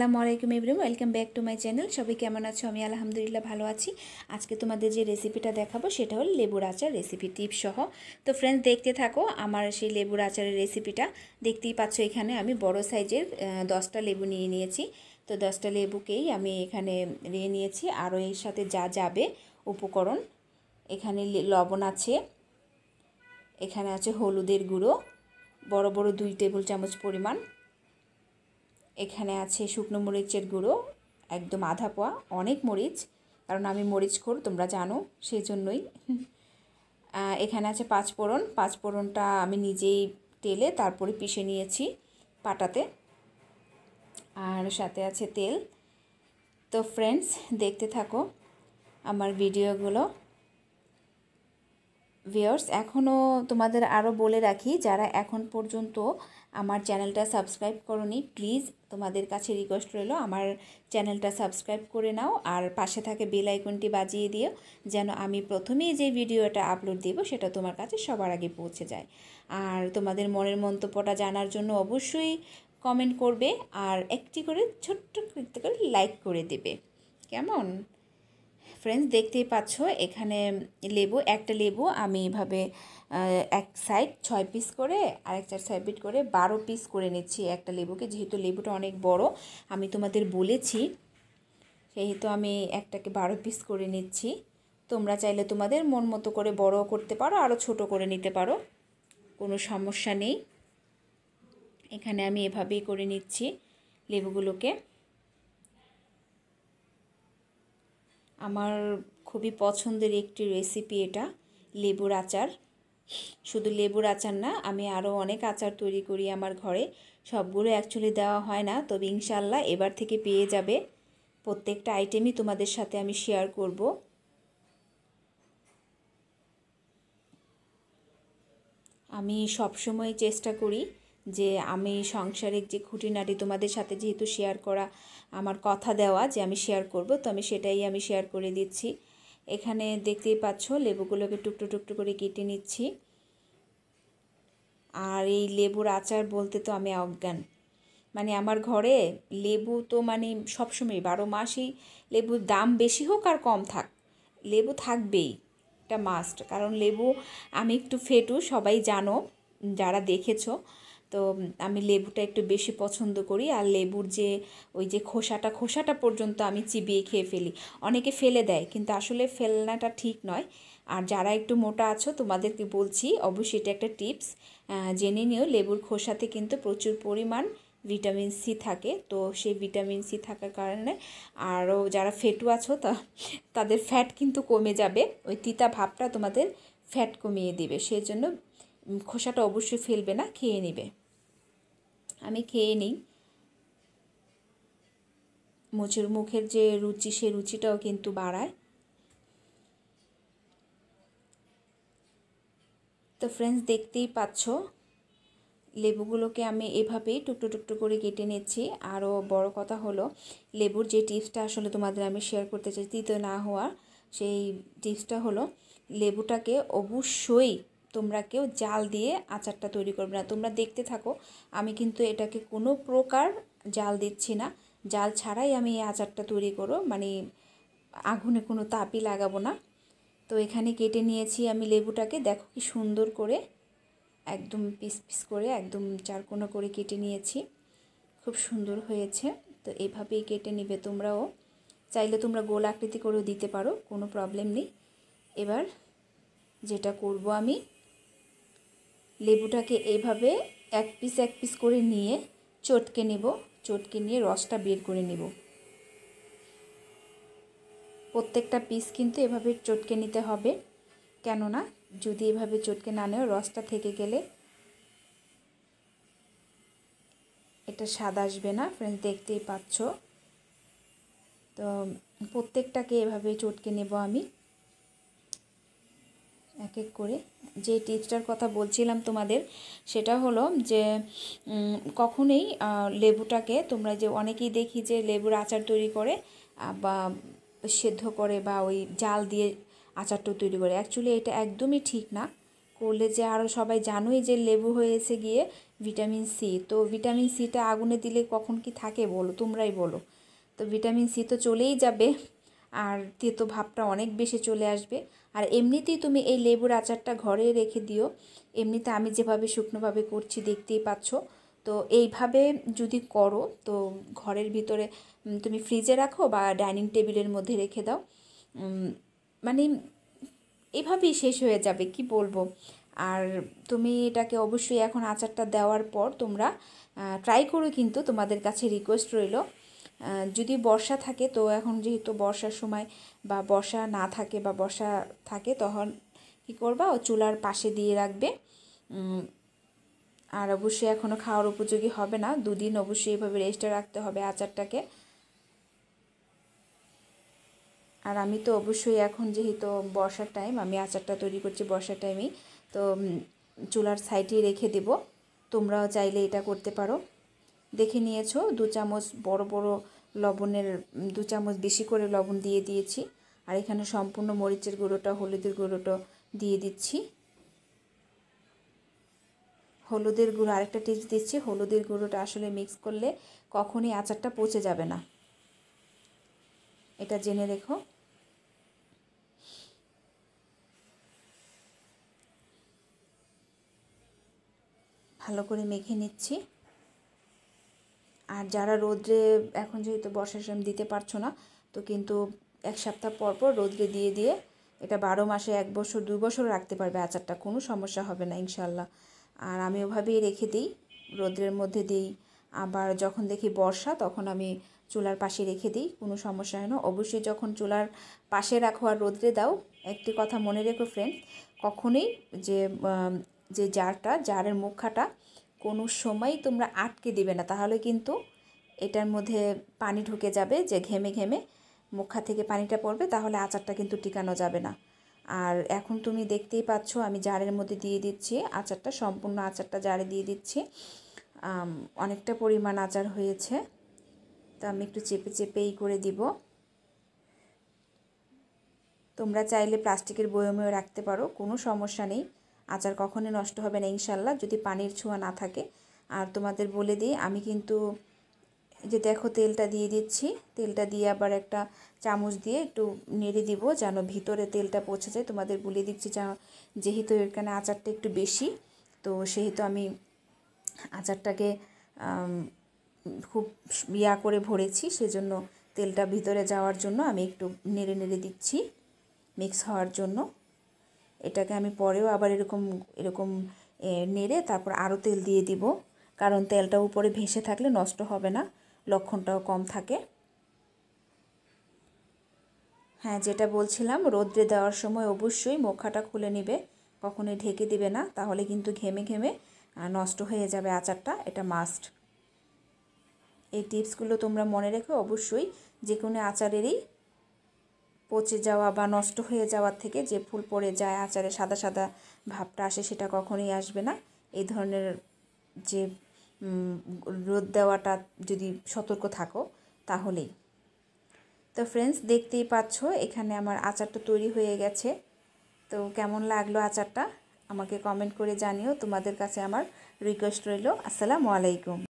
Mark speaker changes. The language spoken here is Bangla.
Speaker 1: আসসালামু আলাইকুম everyone welcome back to my channel সবাই কেমন আছো আমি আলহামদুলিল্লাহ ভালো আছি আজকে তোমাদের যে রেসিপিটা দেখাবো সেটা হলো লেবুর আচার রেসিপি টিপ সহ তো ফ্রেন্ডস দেখতে থাকো আমার সেই লেবুর আচারের রেসিপিটা দেখতেই পাচ্ছ এখানে আমি বড় সাইজের দশটা লেবু নিয়ে নিয়েছি তো দশটা লেবুকেই আমি এখানে নিয়ে নিয়েছি আরও এর সাথে যা যাবে উপকরণ এখানে লবণ আছে এখানে আছে হলুদের গুঁড়ো বড় বড় দুই টেবিল চামচ পরিমাণ এখানে আছে শুকনো মরিচের গুঁড়ো একদম আধা পোয়া অনেক মরিচ কারণ আমি মরিচ খোর তোমরা জানো সেই জন্যই এখানে আছে পাঁচ পাঁচ পাঁচফোড়নটা আমি নিজেই তেলে তারপরে পিষে নিয়েছি পাটাতে আর সাথে আছে তেল তো ফ্রেন্ডস দেখতে থাকো আমার ভিডিওগুলো ভিওর্স এখনও তোমাদের আরও বলে রাখি যারা এখন পর্যন্ত আমার চ্যানেলটা সাবস্ক্রাইব নি প্লিজ তোমাদের কাছে রিকোয়েস্ট রইল আমার চ্যানেলটা সাবস্ক্রাইব করে নাও আর পাশে থাকে বেল আইকনটি বাজিয়ে দিও যেন আমি প্রথমেই যে ভিডিওটা আপলোড দেবো সেটা তোমার কাছে সবার আগে পৌঁছে যায় আর তোমাদের মনের মন্তব্যটা জানার জন্য অবশ্যই কমেন্ট করবে আর একটি করে ছোট্ট করে লাইক করে দেবে কেমন ফ্রেন্ডস দেখতেই পাচ্ছ এখানে লেবু একটা লেবু আমি এভাবে এক সাইড ছয় পিস করে আর এক চার সাইড করে বারো পিস করে নিচ্ছি একটা লেবুকে যেহেতু লেবুটা অনেক বড় আমি তোমাদের বলেছি সেহেতু আমি একটাকে বারো পিস করে নিচ্ছি তোমরা চাইলে তোমাদের মন মতো করে বড় করতে পারো আরও ছোট করে নিতে পারো কোনো সমস্যা নেই এখানে আমি এভাবেই করে নিচ্ছি লেবুগুলোকে আমার খুবই পছন্দের একটি রেসিপি এটা লেবুর আচার শুধু লেবুর আচার না আমি আরও অনেক আচার তৈরি করি আমার ঘরে সবগুলো অ্যাকচুয়ালি দেওয়া হয় না তবে ইনশাল্লাহ এবার থেকে পেয়ে যাবে প্রত্যেকটা আইটেমই তোমাদের সাথে আমি শেয়ার করব আমি সবসময় চেষ্টা করি যে আমি সংসারিক যে খুঁটিনাটি তোমাদের সাথে যেহেতু শেয়ার করা আমার কথা দেওয়া যে আমি শেয়ার করব তো আমি সেটাই আমি শেয়ার করে দিচ্ছি এখানে দেখতেই পাচ্ছ লেবুগুলোকে টুকটো টুকটো করে কেটে নিচ্ছি আর এই লেবুর আচার বলতে তো আমি অজ্ঞান মানে আমার ঘরে লেবু তো মানে সবসময় বারো মাসই লেবুর দাম বেশি হোক আর কম থাক লেবু থাকবেই এটা মাস্ট কারণ লেবু আমি একটু ফেটু সবাই জানো যারা দেখেছো তো আমি লেবুটা একটু বেশি পছন্দ করি আর লেবুর যে ওই যে খোসাটা খোসাটা পর্যন্ত আমি চিবিয়ে খেয়ে ফেলি অনেকে ফেলে দেয় কিন্তু আসলে ফেলনাটা ঠিক নয় আর যারা একটু মোটা আছো তোমাদেরকে বলছি অবশ্যই এটা একটা টিপস জেনে নিও লেবুর খোসাতে কিন্তু প্রচুর পরিমাণ ভিটামিন সি থাকে তো সেই ভিটামিন সি থাকার কারণে আরও যারা ফেটু আছো তা তাদের ফ্যাট কিন্তু কমে যাবে ওই তিতা ভাবটা তোমাদের ফ্যাট কমিয়ে দেবে জন্য খোসাটা অবশ্যই ফেলবে না খেয়ে নেবে আমি খেয়ে নিই মুচুর মুখের যে রুচি সে রুচিটাও কিন্তু বাড়ায় তো ফ্রেন্ডস দেখতেই পাচ্ছ লেবুগুলোকে আমি এভাবেই টুকটো টুকটো করে কেটে নিচ্ছি আরও বড় কথা হলো লেবুর যে টিপসটা আসলে তোমাদের আমি শেয়ার করতে চাই তৃতীয় না হওয়া সেই টিপসটা হলো লেবুটাকে অবশ্যই তোমরা কেউ জাল দিয়ে আচারটা তৈরি করবে না তোমরা দেখতে থাকো আমি কিন্তু এটাকে কোনো প্রকার জাল দিচ্ছি না জাল ছাড়াই আমি এই আচারটা তৈরি করো মানে আগুনে কোনো তাপই লাগাবো না তো এখানে কেটে নিয়েছি আমি লেবুটাকে দেখো কি সুন্দর করে একদম পিস পিস করে একদম কোনো করে কেটে নিয়েছি খুব সুন্দর হয়েছে তো এভাবেই কেটে নেবে তোমরাও চাইলে তোমরা গোল আকৃতি করেও দিতে পারো কোনো প্রবলেম নেই এবার যেটা করব আমি লেবুটাকে এইভাবে এক পিস এক পিস করে নিয়ে চটকে নেব চটকে নিয়ে রসটা বের করে নেব প্রত্যেকটা পিস কিন্তু এভাবে চটকে নিতে হবে কেননা যদি এভাবে চটকে না নেও রসটা থেকে গেলে এটা স্বাদ আসবে না ফ্রেন্ডস দেখতেই পাচ্ছ তো প্রত্যেকটাকে এভাবে চটকে নেব আমি এক এক করে যে টিপসটার কথা বলছিলাম তোমাদের সেটা হলো যে কখনোই লেবুটাকে তোমরা যে অনেকেই দেখি যে লেবুর আচার তৈরি করে বা সেদ্ধ করে বা ওই জাল দিয়ে আচারটা তৈরি করে অ্যাকচুয়ালি এটা একদমই ঠিক না করলে যে আরও সবাই জানোই যে লেবু হয়েছে গিয়ে ভিটামিন সি তো ভিটামিন সিটা আগুনে দিলে কখন কি থাকে বলো তোমরাই বলো তো ভিটামিন সি তো চলেই যাবে আর তেতো ভাবটা অনেক বেশি চলে আসবে আর এমনিতেই তুমি এই লেবুর আচারটা ঘরে রেখে দিও এমনিতে আমি যেভাবে শুকনোভাবে করছি দেখতেই পাচ্ছ তো এইভাবে যদি করো তো ঘরের ভিতরে তুমি ফ্রিজে রাখো বা ডাইনিং টেবিলের মধ্যে রেখে দাও মানে এভাবেই শেষ হয়ে যাবে কি বলবো আর তুমি এটাকে অবশ্যই এখন আচারটা দেওয়ার পর তোমরা ট্রাই করো কিন্তু তোমাদের কাছে রিকোয়েস্ট রইল যদি বর্ষা থাকে তো এখন যেহেতু বর্ষার সময় বা বর্ষা না থাকে বা বর্ষা থাকে তখন কী করবা ও চুলার পাশে দিয়ে রাখবে আর অবশ্যই এখনও খাওয়ার উপযোগী হবে না দুদিন অবশ্যই এভাবে রেস্টে রাখতে হবে আচারটাকে আর আমি তো অবশ্যই এখন যেহেতু বর্ষার টাইম আমি আচারটা তৈরি করছি বর্ষার টাইমেই তো চুলার সাইডে রেখে দেব তোমরাও চাইলে এটা করতে পারো দেখে নিয়েছো দু চামচ বড় বড় লবণের দু চামচ বেশি করে লবণ দিয়ে দিয়েছি আর এখানে সম্পূর্ণ মরিচের গুঁড়োটা হলুদের গুঁড়োটা দিয়ে দিচ্ছি হলুদের গুঁড়ো আরেকটা টিপস দিচ্ছি হলুদের গুঁড়োটা আসলে মিক্স করলে কখনই আচারটা পচে যাবে না এটা জেনে রেখো ভালো করে মেখে নিচ্ছি আর যারা রোদ্রে এখন যেহেতু বর্ষার সময় দিতে পারছো না তো কিন্তু এক সপ্তাহ পর পর রোদ্রে দিয়ে দিয়ে এটা বারো মাসে এক বছর দু বছর রাখতে পারবে আচারটা কোনো সমস্যা হবে না ইনশাল্লাহ আর আমি ওভাবেই রেখে দিই রোদ্রের মধ্যে দিই আবার যখন দেখি বর্ষা তখন আমি চুলার পাশে রেখে দিই কোনো সমস্যা হয় না অবশ্যই যখন চুলার পাশে রাখো আর রোদ্রে দাও একটি কথা মনে রেখো ফ্রেন্ড কখনোই যে যে জারটা জারের মুখাটা কোনো সময় তোমরা আটকে দিবে না তাহলে কিন্তু এটার মধ্যে পানি ঢুকে যাবে যে ঘেমে ঘেমে মুখা থেকে পানিটা পড়বে তাহলে আচারটা কিন্তু টিকানো যাবে না আর এখন তুমি দেখতেই পাচ্ছ আমি জারের মধ্যে দিয়ে দিচ্ছি আচারটা সম্পূর্ণ আচারটা জারে দিয়ে দিচ্ছি অনেকটা পরিমাণ আচার হয়েছে তো আমি একটু চেপে চেপেই করে দিব তোমরা চাইলে প্লাস্টিকের বয়মেও রাখতে পারো কোনো সমস্যা নেই আচার কখনই নষ্ট হবে না ইনশাল্লাহ যদি পানির ছোঁয়া না থাকে আর তোমাদের বলে দিই আমি কিন্তু যে দেখো তেলটা দিয়ে দিচ্ছি তেলটা দিয়ে আবার একটা চামচ দিয়ে একটু নেড়ে দিব যেন ভিতরে তেলটা পৌঁছে যায় তোমাদের বলে দিচ্ছি যেহেতু এখানে আচারটা একটু বেশি তো সেহেতু আমি আচারটাকে খুব ইয়া করে ভরেছি সেজন্য তেলটা ভিতরে যাওয়ার জন্য আমি একটু নেড়ে নেড়ে দিচ্ছি মিক্স হওয়ার জন্য এটাকে আমি পরেও আবার এরকম এরকম নেড়ে তারপর আরও তেল দিয়ে দিব কারণ তেলটা উপরে ভেসে থাকলে নষ্ট হবে না লক্ষণটাও কম থাকে হ্যাঁ যেটা বলছিলাম রোদ্রে দেওয়ার সময় অবশ্যই মোখাটা খুলে নেবে কখনোই ঢেকে দিবে না তাহলে কিন্তু ঘেমে ঘেমে নষ্ট হয়ে যাবে আচারটা এটা মাস্ট এই টিপসগুলো তোমরা মনে রেখো অবশ্যই যে কোনো আচারেরই পচে যাওয়া বা নষ্ট হয়ে যাওয়ার থেকে যে ফুল পড়ে যায় আচারে সাদা সাদা ভাবটা আসে সেটা কখনোই আসবে না এই ধরনের যে রোদ দেওয়াটা যদি সতর্ক থাকো তাহলেই তো ফ্রেন্ডস দেখতেই পাচ্ছ এখানে আমার আচারটা তৈরি হয়ে গেছে তো কেমন লাগলো আচারটা আমাকে কমেন্ট করে জানিও তোমাদের কাছে আমার রিকোয়েস্ট রইল আসসালামু আলাইকুম